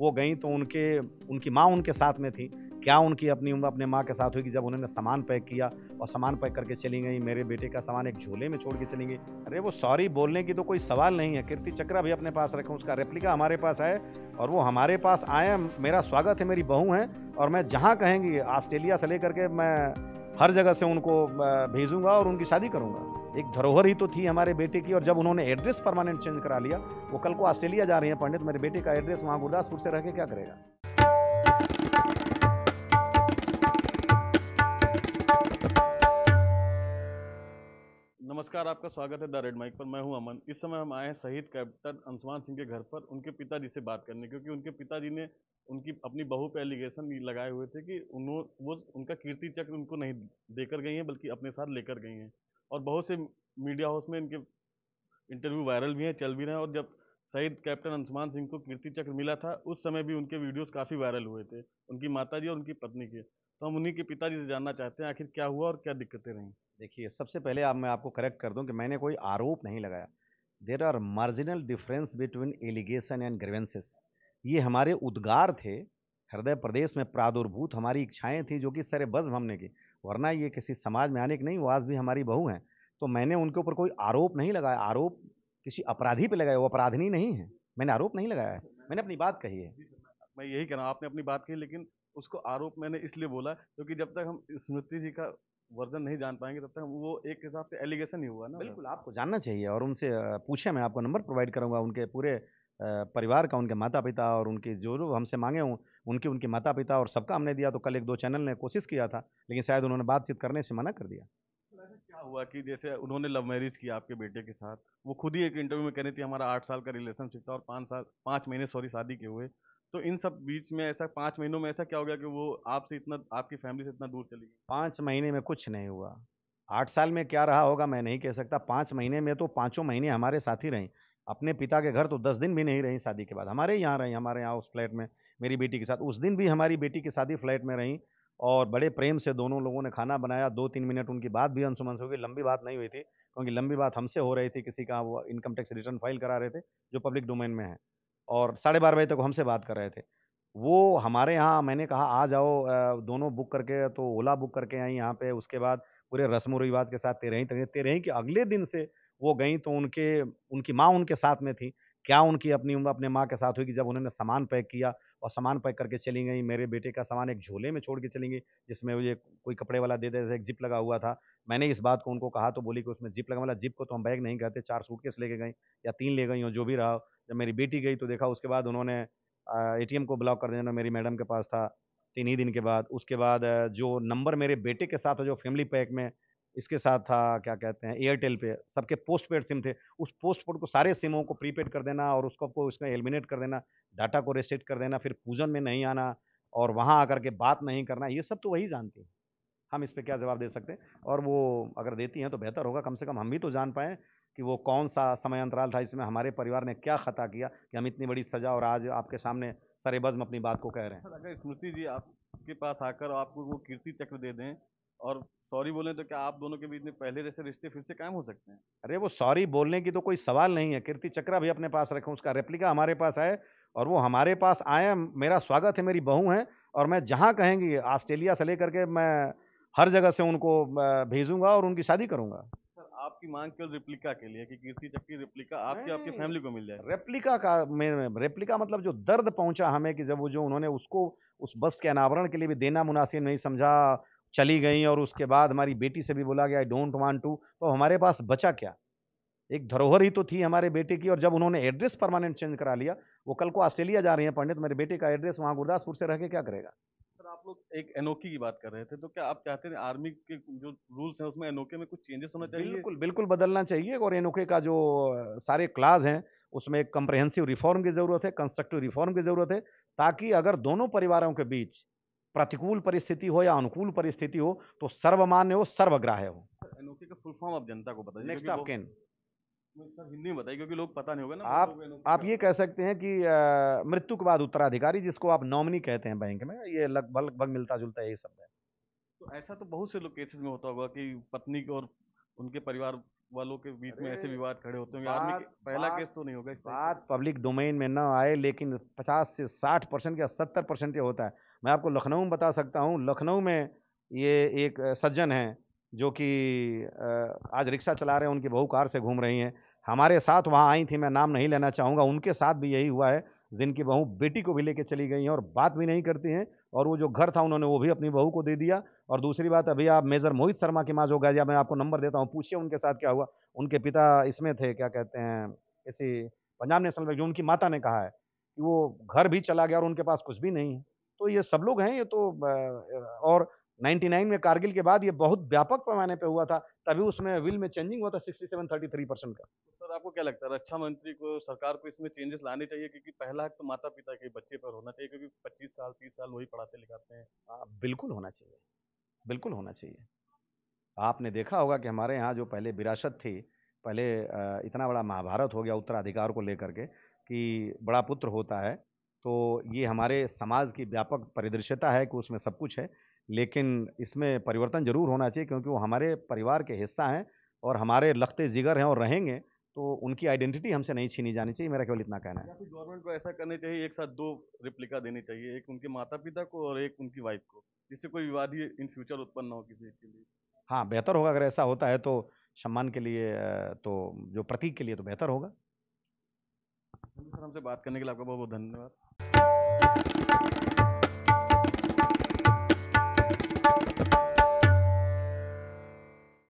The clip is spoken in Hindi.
वो गई तो उनके उनकी माँ उनके साथ में थी क्या उनकी अपनी उम्र अपने माँ के साथ हुई कि जब उन्होंने सामान पैक किया और सामान पैक करके चली गई मेरे बेटे का सामान एक झोले में छोड़ के चली गई अरे वो सॉरी बोलने की तो कोई सवाल नहीं है कीर्ति चक्र भी अपने पास रखें उसका रेप्लिका हमारे पास आए और वो हमारे पास आए मेरा स्वागत है मेरी बहू है और मैं जहाँ कहेंगी ऑस्ट्रेलिया से लेकर के मैं हर जगह से उनको भेजूँगा और उनकी शादी करूँगा एक धरोहर ही तो थी हमारे बेटे की और जब उन्होंने एड्रेस परमानेंट चेंज करा लिया वो कल को ऑस्ट्रेलिया जा रहे हैं पंडित मेरे बेटे का एड्रेस वहाँ गुरदासपुर से रह के क्या करेगा नमस्कार आपका स्वागत है द रेड माइक पर मैं हूं अमन इस समय हम आए हैं शहीद कैप्टन अंशुमान सिंह के घर पर उनके पिताजी से बात करने क्योंकि उनके पिताजी ने उनकी अपनी बहू पे एलिगेशन लगाए हुए थे कि उन्होंने वो उनका कीर्ति चक्र उनको नहीं देकर गई हैं बल्कि अपने साथ लेकर गई हैं और बहुत से मीडिया हाउस में इनके इंटरव्यू वायरल भी हैं चल भी रहे हैं और जब शहीद कैप्टन अंशुमान सिंह को कीर्ति चक्र मिला था उस समय भी उनके वीडियोस काफ़ी वायरल हुए थे उनकी माता जी और उनकी पत्नी के तो हम उन्हीं के पिताजी से जानना चाहते हैं आखिर क्या हुआ और क्या दिक्कतें रहीं देखिए सबसे पहले आप मैं आपको करेक्ट कर दूँ कि मैंने कोई आरोप नहीं लगाया there are marginal difference between allegation and grievances ये हमारे उद्गार थे हृदय प्रदेश में प्रादुर्भूत हमारी इच्छाएं थी जो कि सरे बज़ हमने की वरना ये किसी समाज में आने की नहीं वो आज भी हमारी बहू हैं तो मैंने उनके ऊपर कोई आरोप नहीं लगाया आरोप किसी अपराधी पे लगाया वो अपराधनी नहीं है मैंने आरोप नहीं लगाया है मैंने अपनी बात कही है मैं यही कह रहा हूँ आपने अपनी बात कही लेकिन उसको आरोप मैंने इसलिए बोला क्योंकि जब तक हम स्मृति जी का वर्जन नहीं जान पाएंगे तब तक वो एक हिसाब से एलिगेशन ही हुआ ना बिल्कुल आपको जानना चाहिए और उनसे पूछे मैं आपको नंबर प्रोवाइड करूंगा उनके पूरे परिवार का उनके माता पिता और उनके जो जो हमसे मांगे हों उनके उनके माता पिता और सबका हमने दिया तो कल एक दो चैनल ने कोशिश किया था लेकिन शायद उन्होंने बातचीत करने से मना कर दिया तो क्या हुआ कि जैसे उन्होंने लव मैरिज किया आपके बेटे के साथ वो खुद ही एक इंटरव्यू में कह रही थी हमारा आठ साल का रिलेशनशिप था और पाँच साल पाँच महीने सॉरी शादी के हुए तो इन सब बीच में ऐसा पाँच महीनों में ऐसा क्या हो गया कि वो आपसे इतना आपकी फैमिली से इतना दूर चली गई पाँच महीने में कुछ नहीं हुआ आठ साल में क्या रहा होगा मैं नहीं कह सकता पाँच महीने में तो पाँचों महीने हमारे साथ ही रहें अपने पिता के घर तो दस दिन भी नहीं रही शादी के बाद हमारे यहाँ रहीं हमारे यहाँ उस फ्लैट में मेरी बेटी के साथ उस दिन भी हमारी बेटी की शादी फ्लैट में रही और बड़े प्रेम से दोनों लोगों ने खाना बनाया दो तीन मिनट उनकी बात भी अनसुमन से गई लंबी बात नहीं हुई थी क्योंकि लंबी बात हमसे हो रही थी किसी का वो इनकम टैक्स रिटर्न फाइल करा रहे थे जो पब्लिक डोमेन में है और साढ़े बारह बजे तक हमसे बात कर रहे थे वो हमारे यहाँ मैंने कहा आ जाओ दोनों बुक करके तो ओला बुक करके आई यहाँ पे उसके बाद पूरे रस्म रिवाज के साथ तेरह ही तेरह ही के अगले दिन से वो गई तो उनके उनकी माँ उनके साथ में थी क्या उनकी अपनी उम्र अपने माँ के साथ हुई कि जब उन्होंने सामान पैक किया और सामान पैक करके चली गई मेरे बेटे का सामान एक झोले में छोड़ के चली गई जिसमें मुझे कोई कपड़े वाला दे दे एक जिप लगा हुआ था मैंने इस बात को उनको कहा तो बोली कि उसमें जिप लगा वाला मतलब जिप को तो हम बैग नहीं कहते चार सूटकेस लेके गए या तीन ले गई हो जो भी रहा जब मेरी बेटी गई तो देखा उसके बाद उन्होंने ए को ब्लॉक कर देना मेरी मैडम के पास था तीन ही दिन के बाद उसके बाद जो नंबर मेरे बेटे के साथ जो फैमिली पैक में इसके साथ था क्या कहते हैं एयरटेल पे सबके पोस्ट पेड सिम थे उस पोस्ट पेड को सारे सिमों को प्रीपेड कर देना और उसको को इसमें एलिमिनेट कर देना डाटा को रेस्टेट कर देना फिर पूजन में नहीं आना और वहाँ आकर के बात नहीं करना ये सब तो वही जानती हैं हम इस पर क्या जवाब दे सकते हैं और वो अगर देती हैं तो बेहतर होगा कम से कम हम भी तो जान पाएँ कि वो कौन सा समय अंतराल था इसमें हमारे परिवार ने क्या खता किया कि हम इतनी बड़ी सजा और आज आपके सामने सरेबज्म अपनी बात को कह रहे हैं अगर स्मृति जी आपके पास आकर आपको वो कीर्ति चक्र दे दें और सॉरी बोले तो क्या आप दोनों के बीच में पहले जैसे रिश्ते फिर से कायम हो सकते हैं अरे वो सॉरी बोलने की तो कोई सवाल नहीं है कीर्ति चक्र भी अपने पास रखें उसका रेप्लिका हमारे पास आए और वो हमारे पास आए मेरा स्वागत है मेरी बहू है और मैं जहाँ कहेंगी ऑस्ट्रेलिया से लेकर के मैं हर जगह से उनको भेजूंगा और उनकी शादी करूंगा सर आपकी मांग केवल रेप्लिका के लिए कि कीर्ति चक्की रेप्लिका आपकी आपकी फैमिली को मिल जाए रेप्लिका का रेप्लिका मतलब जो दर्द पहुंचा हमें कि जब वो जो उन्होंने उसको उस बस के अनावरण के लिए भी देना मुनासिब नहीं समझा चली गई और उसके बाद हमारी बेटी से भी बोला गया आई डोंट वांट टू तो हमारे पास बचा क्या एक धरोहर ही तो थी हमारे बेटे की और जब उन्होंने एड्रेस परमानेंट चेंज करा लिया वो कल को ऑस्ट्रेलिया जा रही है पंडित मेरे बेटे का एड्रेस वहाँ गुरदासपुर से रह के क्या करेगा सर आप लोग एक एनोकी की बात कर रहे थे तो क्या आप चाहते थे आर्मी के जो रूल्स हैं उसमें एनोके में कुछ चेंजेस होना चाहिए बिल्कुल बिल्कुल बदलना चाहिए और एनोके का जो सारे क्लास हैं उसमें एक कम्प्रेहेंसिव रिफॉर्म की ज़रूरत है कंस्ट्रक्टिव रिफॉर्म की ज़रूरत है ताकि अगर दोनों परिवारों के बीच प्रतिकूल परिस्थिति हो या अनुकूल परिस्थिति हो तो सर्वमान्य हो सर्वग्राह हो आप आप ये कह सकते हैं कि मृत्यु के बाद उत्तराधिकारी जिसको आप नॉमिनी कहते हैं बैंक में ये लगभग लगभग मिलता जुलता यही शब्द है तो ऐसा तो बहुत से लोग केसेस में होता होगा कि पत्नी और उनके परिवार वालों के बीच में ऐसे विवाद खड़े होते होंगे आर्मी पहला केस तो नहीं होगा इस बात पब्लिक डोमेन में ना आए लेकिन 50 से 60 परसेंट या 70 परसेंट ये होता है मैं आपको लखनऊ में बता सकता हूँ लखनऊ में ये एक सज्जन हैं जो कि आज रिक्शा चला रहे हैं उनकी बहू कार से घूम रही हैं हमारे साथ वहाँ आई थी मैं नाम नहीं लेना चाहूँगा उनके साथ भी यही हुआ है जिनकी बहू बेटी को भी लेके चली गई हैं और बात भी नहीं करती हैं और वो जो घर था उन्होंने वो भी अपनी बहू को दे दिया और दूसरी बात अभी आप मेजर मोहित शर्मा की माँ जो गए मैं आपको नंबर देता हूँ पूछिए उनके साथ क्या हुआ उनके पिता इसमें थे क्या कहते हैं इसी पंजाब नेशनल बैंक जो उनकी माता ने कहा है कि वो घर भी चला गया और उनके पास कुछ भी नहीं है तो ये सब लोग हैं ये तो और 99 में कारगिल के बाद ये बहुत व्यापक पैमाने पे हुआ था तभी उसमें विल में चेंजिंग हुआ था 67 33 परसेंट का सर आपको क्या लगता है रक्षा मंत्री को सरकार को इसमें चेंजेस लाने चाहिए क्योंकि पहला तो माता पिता के बच्चे पर होना चाहिए क्योंकि 25 साल 30 साल वही पढ़ाते लिखाते हैं आ, बिल्कुल होना चाहिए बिल्कुल होना चाहिए आपने देखा होगा कि हमारे यहाँ जो पहले विरासत थी पहले इतना बड़ा महाभारत हो गया उत्तराधिकार को लेकर के कि बड़ा पुत्र होता है तो ये हमारे समाज की व्यापक परिदृश्यता है कि उसमें सब कुछ है लेकिन इसमें परिवर्तन ज़रूर होना चाहिए क्योंकि वो हमारे परिवार के हिस्सा हैं और हमारे लखते जिगर हैं और रहेंगे तो उनकी आइडेंटिटी हमसे नहीं छीनी जानी चाहिए मेरा केवल इतना कहना है गवर्नमेंट को ऐसा करना चाहिए एक साथ दो रिप्लिका देनी चाहिए एक उनके माता पिता को और एक उनकी वाइफ को जिससे कोई विवाद ही इन फ्यूचर उत्पन्न हो किसी के लिए हाँ बेहतर होगा अगर ऐसा होता है तो सम्मान के लिए तो जो प्रतीक के लिए तो बेहतर होगा सर हमसे बात करने के लिए आपका बहुत बहुत धन्यवाद